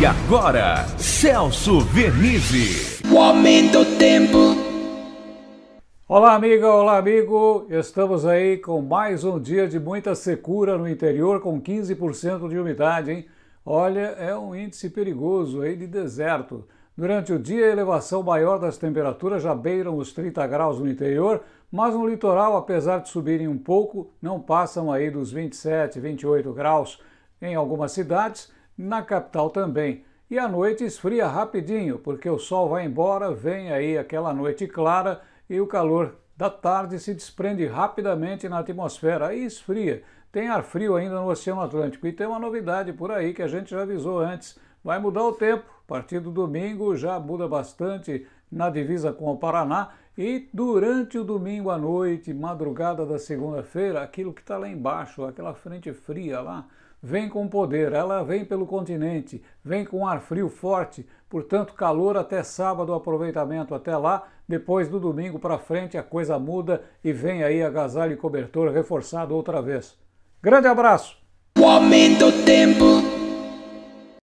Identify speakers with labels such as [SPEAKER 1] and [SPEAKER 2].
[SPEAKER 1] E agora, Celso Vernizzi. O aumento do tempo. Olá, amiga, olá, amigo. Estamos aí com mais um dia de muita secura no interior, com 15% de umidade, hein? Olha, é um índice perigoso aí de deserto. Durante o dia, a elevação maior das temperaturas já beiram os 30 graus no interior, mas no litoral, apesar de subirem um pouco, não passam aí dos 27, 28 graus. Em algumas cidades, na capital também. E a noite esfria rapidinho, porque o sol vai embora, vem aí aquela noite clara e o calor da tarde se desprende rapidamente na atmosfera e esfria. Tem ar frio ainda no Oceano Atlântico e tem uma novidade por aí que a gente já avisou antes vai mudar o tempo. A partir do domingo já muda bastante na divisa com o Paraná. E durante o domingo à noite, madrugada da segunda-feira, aquilo que está lá embaixo, aquela frente fria lá, vem com poder. Ela vem pelo continente, vem com ar frio forte, portanto, calor até sábado, aproveitamento até lá. Depois do domingo para frente, a coisa muda e vem aí agasalho e cobertor reforçado outra vez. Grande abraço! O aumento do tempo.